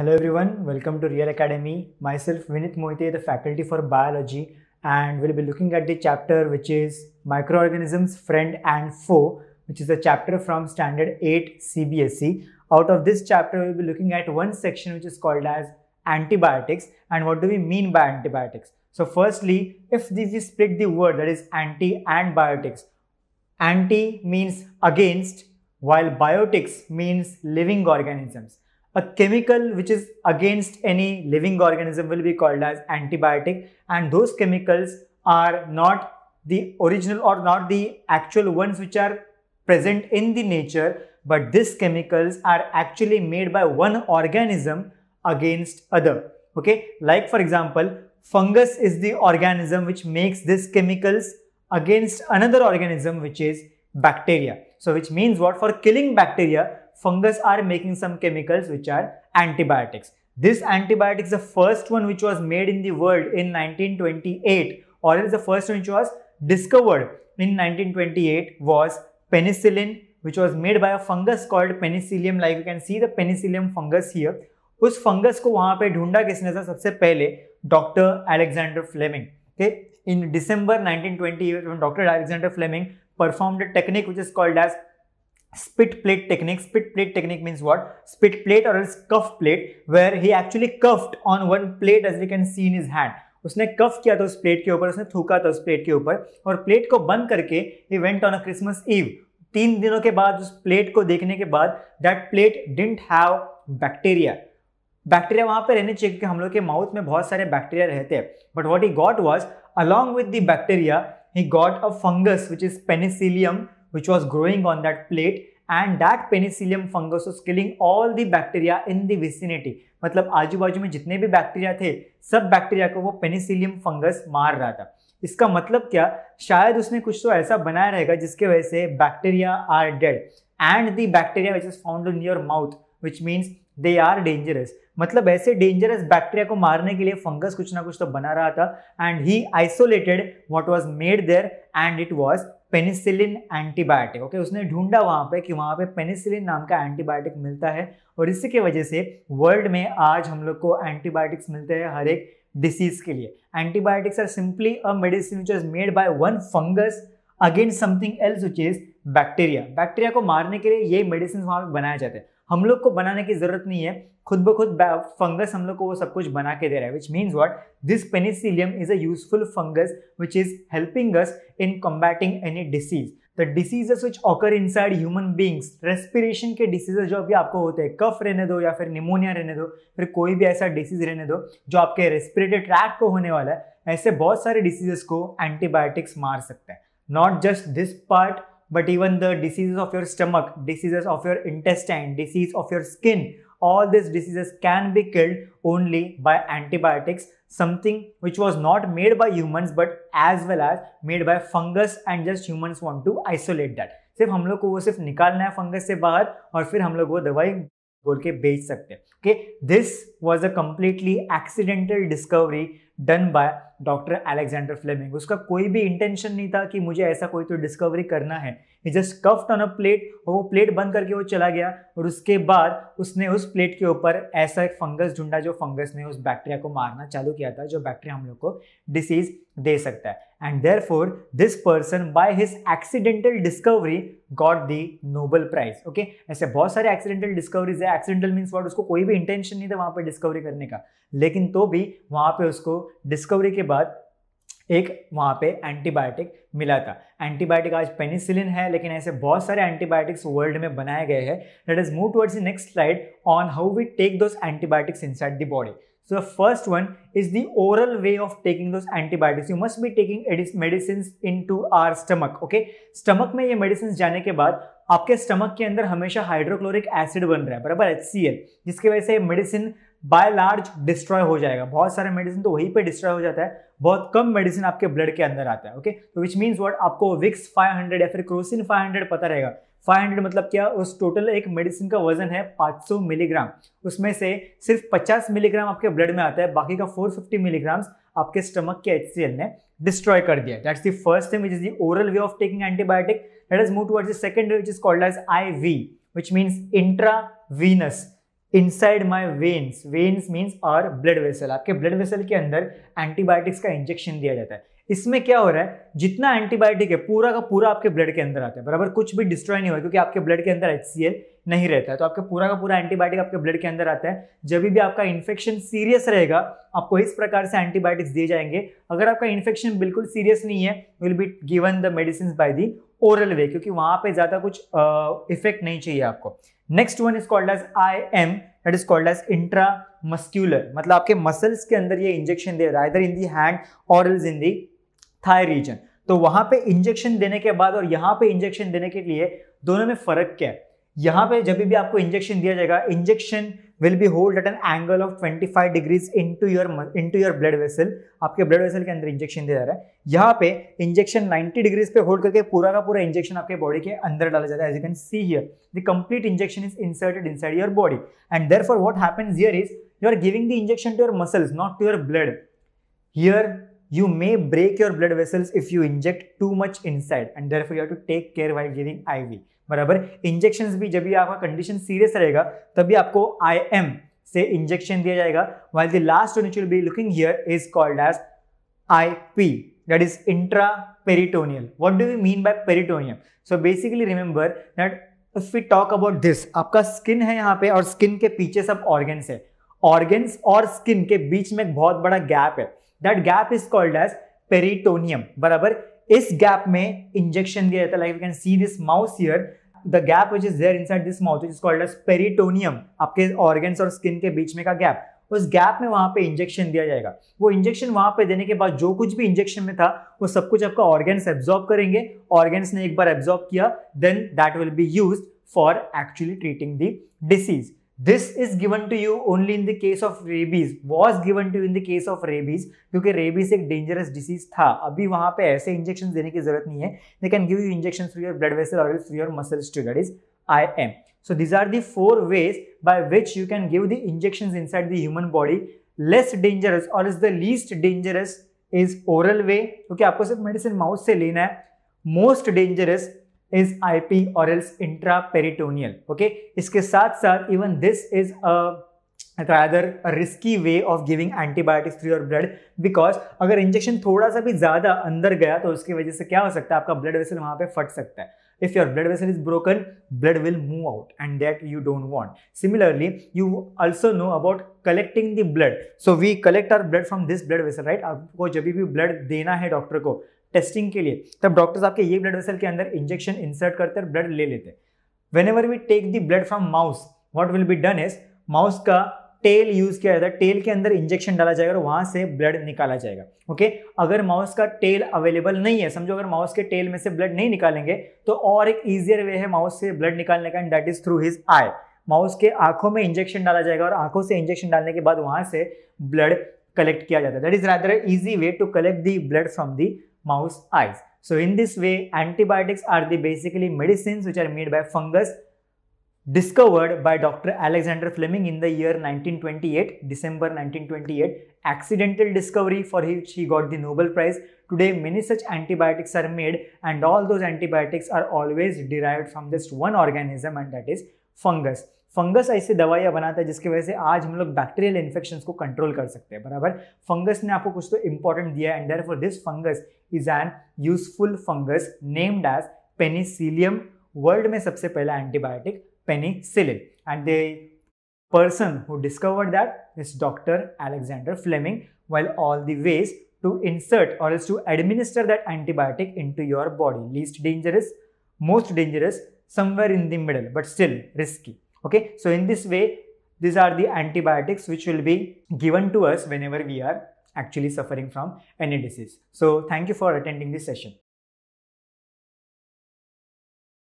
Hello everyone, welcome to Real Academy. Myself Vinith Moite, the faculty for biology, and we'll be looking at the chapter which is Microorganisms, Friend and Foe, which is a chapter from Standard 8 CBSE. Out of this chapter, we'll be looking at one section which is called as antibiotics and what do we mean by antibiotics. So, firstly, if we split the word that is anti and biotics, anti means against, while biotics means living organisms. A chemical which is against any living organism will be called as antibiotic and those chemicals are not the original or not the actual ones which are present in the nature but these chemicals are actually made by one organism against other okay like for example fungus is the organism which makes these chemicals against another organism which is bacteria so which means what for killing bacteria fungus are making some chemicals which are antibiotics. This antibiotic is the first one which was made in the world in 1928 or else the first one which was discovered in 1928 was penicillin which was made by a fungus called penicillium like you can see the penicillium fungus here. उस fungus को वहां पे ढूंढा किसने था sabse pehle Doctor Alexander Fleming. okay in december 1920 when dr alexander fleming performed a technique which is called as spit plate technique spit plate technique means what spit plate और else cuff plate, where he actually cuffed on one plate as we can see in his उसने कफ किया था उस plate के ऊपर उसने थूका था उस प्लेट के ऊपर और प्लेट को बंद करके he went on a Christmas eve तीन दिनों के बाद उस प्लेट को देखने के बाद that plate didn't have bacteria bacteria वहां पर रहने चाहिए क्योंकि हम लोग के माउथ में बहुत सारे बैक्टीरिया रहते हैं but what he got was along with the bacteria he got a fungus which is penicillium which was growing on that plate and that penicillium fungus was killing all the bacteria in the vicinity मतलब आजू बाजू में जितने भी bacteria थे सब bacteria को वो पेनिसिलियम फंगस मार रहा था इसका मतलब क्या शायद उसने कुछ तो ऐसा बनाया रहेगा जिसके वजह से bacteria are dead and the bacteria which is found in your mouth which means they are dangerous मतलब ऐसे डेंजरस बैक्टीरिया को मारने के लिए फंगस कुछ ना कुछ तो बना रहा था and he isolated what was made there and it was penicillin antibiotic okay उसने ढूंढा वहाँ पे कि वहाँ पे पेनिसिलिन नाम का एंटीबायोटिक मिलता है और इसी की वजह से वर्ल्ड में आज हम लोग को एंटीबायोटिक्स मिलते हैं हर एक डिसीज के लिए antibiotics are simply a medicine which is made by one fungus against something else which is bacteria bacteria को मारने के लिए ये मेडिसिन वहाँ पर बनाए जाते हैं हम लोग को बनाने की जरूरत नहीं है खुद ब खुद फंगस हम लोग को वो सब कुछ बना के दे रहा है which means what this penicillium is a useful fungus which is helping us in combating any disease the diseases which occur inside human beings respiration के डिसीजेस जो अभी आपको होते हैं कफ रहने दो या फिर निमोनिया रहने दो फिर कोई भी ऐसा डिसीज रहने दो जो आपके रेस्पिरेटरी ट्रैक को होने वाला है ऐसे बहुत सारे डिसीजेस को एंटीबायोटिक्स मार सकते हैं not just this part but even the diseases of your stomach, diseases of your intestine, disease of your skin, all these diseases can be killed only by antibiotics, something which was not made by humans but as well as made by fungus and just humans want to isolate that. सिर्फ हम लोग को वो सिर्फ निकालना है fungus से बाहर और फिर हम लोग वो दवाई बोल के बेच सकते हैं okay this was a completely accidental discovery done by doctor Alexander Fleming उसका कोई भी इंटेंशन नहीं था कि मुझे ऐसा कोई तो डिस्कवरी करना है he just cuffed on a plate और वो प्लेट बंद करके वो चला गया और उसके बाद उसने उस प्लेट के ऊपर ऐसा एक फंगस ढूंढा जो फंगस ने उस बैक्टीरिया को मारना चालू किया था जो बैक्टीरिया हम लोग को डिसीज दे सकता है and therefore this person by his accidental discovery got the Nobel prize okay ऐसे बहुत सारे एक्सीडेंटल डिस्कवरीज है एक्सीडेंटल मीन्स वॉट उसको कोई भी इंटेंशन नहीं था वहाँ पर डिस्कवरी करने का लेकिन तो भी वहाँ पर उसको डिस्कवरी के बाद एक वहाँ पे एंटीबायोटिक मिला था एंटीबायोटिक आज पेनिसिलिन है लेकिन ऐसे बहुत सारे एंटीबायोटिक्स वर्ल्ड में बनाए गए हैं let is move towards the next slide on how we take those antibiotics inside the body so the first one is the oral way of taking those antibiotics you must be taking medicine into our stomach okay stomach में ये medicine जाने के बाद आपके stomach के अंदर हमेशा hydrochloric acid बन रहा है बराबर एच जिसकी वजह से मेडिसिन बाय लार्ज डिस्ट्रॉय हो जाएगा बहुत सारे मेडिसिन तो वहीं पे डिस्ट्रॉय हो जाता है बहुत कम मेडिसिन आपके ब्लड के अंदर आता है ओके तो विच मीन्स वर्ड आपको विक्स 500 या फिर क्रोसिन 500 पता रहेगा 500 मतलब क्या उस टोटल एक मेडिसिन का वजन है 500 मिलीग्राम उसमें से सिर्फ 50 मिलीग्राम आपके ब्लड में आता है बाकी का 450 मिलीग्राम आपके स्टमक के एच ने डिस्ट्रॉय कर दिया that's the first thing which is the oral way of taking antibiotic let is move towards the second way which is called as I V which means intravenous inside my veins veins means और blood vessel आपके blood vessel के अंदर antibiotics का injection दिया जाता है इसमें क्या हो रहा है जितना एंटीबायोटिक है पूरा का पूरा आपके ब्लड के अंदर आता है बराबर कुछ भी डिस्ट्रॉय नहीं हुआ क्योंकि आपके ब्लड के अंदर एच नहीं रहता है तो आपका पूरा का पूरा एंटीबायोटिक आपके ब्लड के अंदर आता है जब भी आपका इन्फेक्शन सीरियस रहेगा आपको इस प्रकार से एंटीबायोटिक्स दिए जाएंगे अगर आपका इन्फेक्शन बिल्कुल सीरियस नहीं है will be given the medicine by the oral way क्योंकि वहां पे ज्यादा कुछ इफेक्ट uh, नहीं चाहिए आपको next one is called as I M that is called as intramuscular मतलब आपके मसल्स के अंदर ये इंजेक्शन दे रहा है इधर इन दी हैंड और इन दी थाई रीजन तो वहां पे इंजेक्शन देने के बाद और यहाँ पे इंजेक्शन देने के लिए दोनों में फर्क क्या है यहाँ पे जब भी आपको इंजेक्शन दिया जाएगा injection will be hold at an angle of 25 degrees to your to your blood vessel आपके ब्लड वेसल के अंदर इंजेक्शन दिया जा रहा है यहाँ पे इंजेक्शन 90 डिग्रीज पे होल्ड करके पूरा का पूरा इंजेक्शन आपके बॉडी के अंदर डाला जाता है as you can see here the complete injection is inserted inside your body and for what happens here is you are giving the injection to your muscles not to your blood here you may break your blood vessels if you inject too much inside and therefore you to take care why giving I V बराबर injection भी जब भी आपका condition serious रहेगा तभी आपको I am से injection दिया जाएगा while the last will be looking here is called as I P that is intraperitoneal what do you mean by peritoneum so basically remember that if we talk about this आपका skin है यहाँ पे और skin के पीछे सब organs है organs और स्किन के बीच में एक बहुत बड़ा गैप है that gap is called as peritoneum बराबर इस गैप में इंजेक्शन दिया जाता है like you can see this mouse here the gap which is there inside this mouth is called as peritoneum आपके ऑर्गन्स और स्किन के बीच में का गैप उस गैप में वहां पे इंजेक्शन दिया जाएगा वो इंजेक्शन वहां पे देने के बाद जो कुछ भी इंजेक्शन में था वो सब कुछ आपका ऑर्गन्स एब्जॉर्ब करेंगे ऑर्गन्स ने एक बार एब्जॉर्ब किया then that will be use for actually treating the disease this is given to you only in the case of rabies was given to in the case of rabies क्योंकि rabies एक dangerous disease था अभी वहां पे ऐसे injection देने की जरूरत नहीं है they can give you injection through your blood vessel और through your muscle too that is I M so these are the four ways by which you can give the injection inside the human body less dangerous और is the least dangerous is oral way क्योंकि आपको सिर्फ medicine mouth से लेना है most dangerous is IP और intraperitoneal okay इसके साथ साथ even this is a rather risky way of giving antibiotics through your blood because अगर इंजेक्शन थोड़ा सा भी ज्यादा अंदर गया तो उसकी वजह से क्या हो सकता है आपका ब्लड वेसल वहां पर फट सकता है if your blood vessel is broken blood will move out and that you don't want similarly you also know about collecting the blood so we collect our blood from this blood vessel right आपको जब भी blood देना है doctor को testing के लिए तब doctors आपके ये ब्लड वेसल के अंदर इंजेक्शन इंसर्ट करते हैं ब्लड ले लेते हैं whenever we take the blood from mouse what will be done is mouse का टेल यूज किया जाता है टेल के अंदर इंजेक्शन डाला जाएगा और वहां से ब्लड निकाला जाएगा ओके अगर माउस का टेल अवेलेबल नहीं है समझो अगर माउस के टेल में से ब्लड नहीं निकालेंगे तो और एक इजियर वे है माउस से ब्लड निकालने का and that is through his eye mouse के आंखों में इंजेक्शन डाला जाएगा और आंखों से इंजेक्शन डालने के बाद वहां से ब्लड कलेक्ट किया जाता है that is rather easy way to collect the blood from the mouse eyes. So in this way, antibiotics are the basically medicines which are made by fungus discovered by Dr. Alexander Fleming in the year 1928, December 1928, accidental discovery for which he got the Nobel Prize. Today, many such antibiotics are made and all those antibiotics are always derived from this one organism and that is fungus. Fungus ऐसी दवाइयाँ बनाता है जिसकी वजह से आज हम लोग बैक्टीरियल इन्फेक्शन को कंट्रोल कर सकते हैं बराबर फंगस ने आपको कुछ तो इम्पोर्टेंट दिया and therefore this fungus is an useful fungus named as penicillium world में सबसे पहला antibiotic penicillin and the person who discovered that miss doctor Alexander Fleming well all the ways to insert और is to administer that antibiotic into your body least dangerous most dangerous somewhere in the middle but still risky okay so in this way these are the antibiotics which will be given to us whenever we are actually suffering from any disease so thank you for attending this session